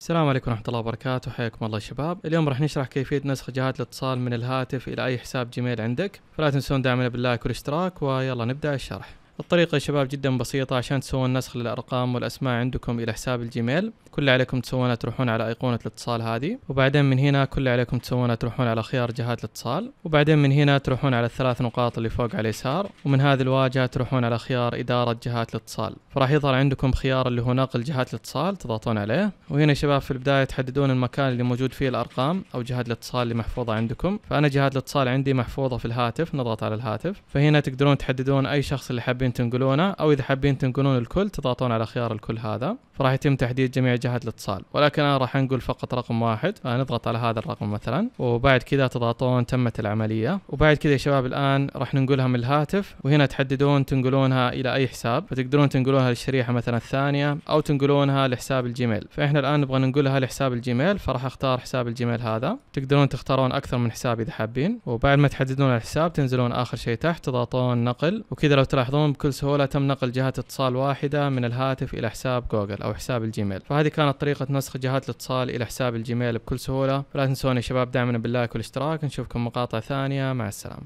السلام عليكم ورحمة الله وبركاته حياكم الله شباب اليوم راح نشرح كيفية نسخ جهات الاتصال من الهاتف إلى أي حساب جيميل عندك فلا تنسون دعمنا باللايك والاشتراك ويلا نبدأ الشرح الطريقة يا شباب جدا بسيطة عشان تسوون نسخ للأرقام والأسماء عندكم إلى حساب الجيميل كل اللي عليكم تسوونه تروحون على أيقونة الاتصال هذه وبعدين من هنا كل اللي عليكم تسوونه تروحون على خيار جهات الاتصال وبعدين من هنا تروحون على الثلاث نقاط اللي فوق على اليسار ومن هذه الواجهة تروحون على خيار إدارة جهات الاتصال فراح يظهر عندكم خيار اللي هو نقل جهات الاتصال تضغطون عليه وهنا يا شباب في البداية تحددون المكان اللي موجود فيه الأرقام أو جهات الاتصال اللي محفوظة عندكم فأنا جهات الاتصال عندي محفوظة في الهاتف نضغط على الهاتف فهنا تقدرون تحددون أي شخص اللي حابين حابين تنقلونه او اذا حابين تنقلون الكل تضغطون على خيار الكل هذا فراح يتم تحديد جميع جهات الاتصال ولكن انا راح انقل فقط رقم واحد فنضغط على هذا الرقم مثلا وبعد كذا تضغطون تمت العمليه وبعد كذا يا شباب الان راح ننقلها من الهاتف وهنا تحددون تنقلونها الى اي حساب فتقدرون تنقلونها للشريحه مثلا الثانيه او تنقلونها لحساب الجيميل فاحنا الان نبغى ننقلها لحساب الجيميل فراح اختار حساب الجيميل هذا تقدرون تختارون اكثر من حساب اذا حابين وبعد ما تحددون الحساب تنزلون اخر شيء تحت تضغطون نقل وكذا لو تلاحظون بكل سهولة تم نقل جهات اتصال واحدة من الهاتف إلى حساب جوجل أو حساب الجيميل فهذه كانت طريقة نسخ جهات الاتصال إلى حساب الجيميل بكل سهولة فلا تنسون يا شباب دعمنا باللايك والاشتراك نشوفكم مقاطع ثانية مع السلامة